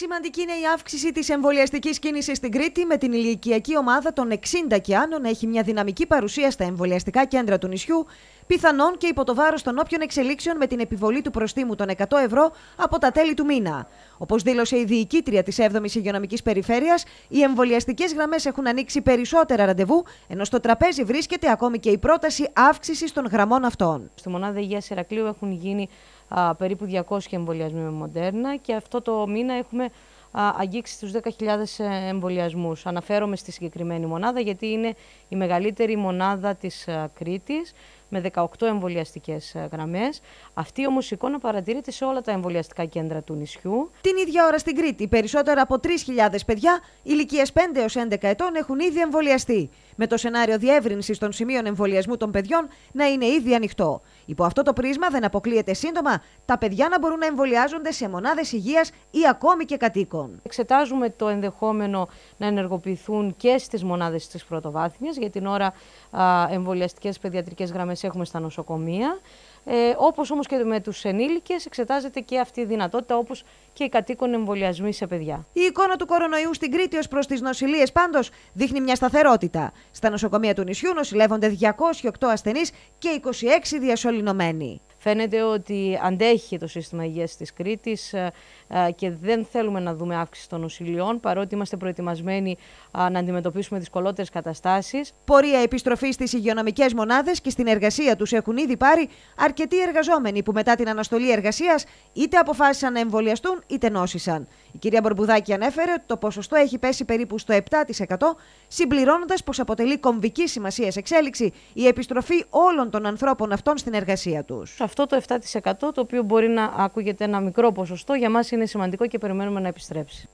Σημαντική είναι η αύξηση της εμβολιαστικής κίνησης στην Κρήτη, με την ηλικιακή ομάδα των 60 και άνω να έχει μια δυναμική παρουσία στα εμβολιαστικά κέντρα του νησιού, πιθανόν και υπό το βάρος των όποιων εξελίξεων με την επιβολή του προστίμου των 100 ευρώ από τα τέλη του μήνα. Όπως δήλωσε η διοικήτρια της 7η Υγειονομικής Περιφέρειας, οι εμβολιαστικές γραμμές έχουν ανοίξει περισσότερα ραντεβού, ενώ στο τραπέζι βρίσκεται ακόμη και η πρόταση αύξησης των γραμμών αυτών. Στη μονάδα Υγείας Ηρακλείου έχουν γίνει περίπου 200 εμβολιασμοί με μοντέρνα και αυτό το μήνα έχουμε αγγίξει τους 10.000 ε, εμβολιασμούς. Αναφέρομαι στη συγκεκριμένη μονάδα γιατί είναι η μεγαλύτερη μονάδα της ε, Κρήτης με 18 εμβολιαστικές ε, γραμμές. Αυτή όμως η εικόνα παρατηρείται σε όλα τα εμβολιαστικά κέντρα του νησιού. Την ίδια ώρα στην Κρήτη, περισσότερα από 3.000 παιδιά ηλικίες 5 έω 11 ετών έχουν ήδη εμβολιαστεί. Με το σενάριο διεύρυνσης των σημείων εμβολιασμού των παιδιών να είναι ήδη ανοιχτό. Υπό αυτό το πρίσμα δεν αποκλείεται σύντομα τα παιδιά να μπορούν να εμβολιάζονται σε μονάδες υγείας ή ακόμη και κατοίκων. Εξετάζουμε το ενδεχόμενο να ενεργοποιηθούν και στις μονάδες της πρωτοβάθμιας. Για την ώρα εμβολιαστικές παιδιατρικές γραμμές έχουμε στα νοσοκομεία. Ε, Όπως όμως και με τους ενήλικες, εξετάζεται και αυτή η δυνατότητα, όπως και οι κατοίκον εμβολιασμοί σε παιδιά. Η εικόνα του κορονοϊού στην Κρήτη ως προς τις νοσηλίε πάντως δείχνει μια σταθερότητα. Στα νοσοκομεία του νησιού νοσηλεύονται 208 ασθενείς και 26 διασωληνωμένοι. Φαίνεται ότι αντέχει το σύστημα υγείας της Κρήτης ε, ε, και δεν θέλουμε να δούμε αύξηση των νοσηλειών, παρότι είμαστε προετοιμασμένοι να αντιμετωπίσουμε δυσκολότερες καταστάσεις. Πορεία επιστροφής στις υγειονομικές μονάδες και στην εργασία τους έχουν ήδη πάρει αρκετοί εργαζόμενοι που μετά την αναστολή εργασίας είτε αποφάσισαν να εμβολιαστούν είτε νόσησαν. Η κυρία Μπορμπουδάκη ανέφερε ότι το ποσοστό έχει πέσει περίπου στο 7%, συμπληρώνοντας πως αποτελεί κομβική σημασία εξέλιξη η επιστροφή όλων των ανθρώπων αυτών στην εργασία τους αυτό το 7% το οποίο μπορεί να ακούγεται ένα μικρό ποσοστό, για μας είναι σημαντικό και περιμένουμε να επιστρέψει.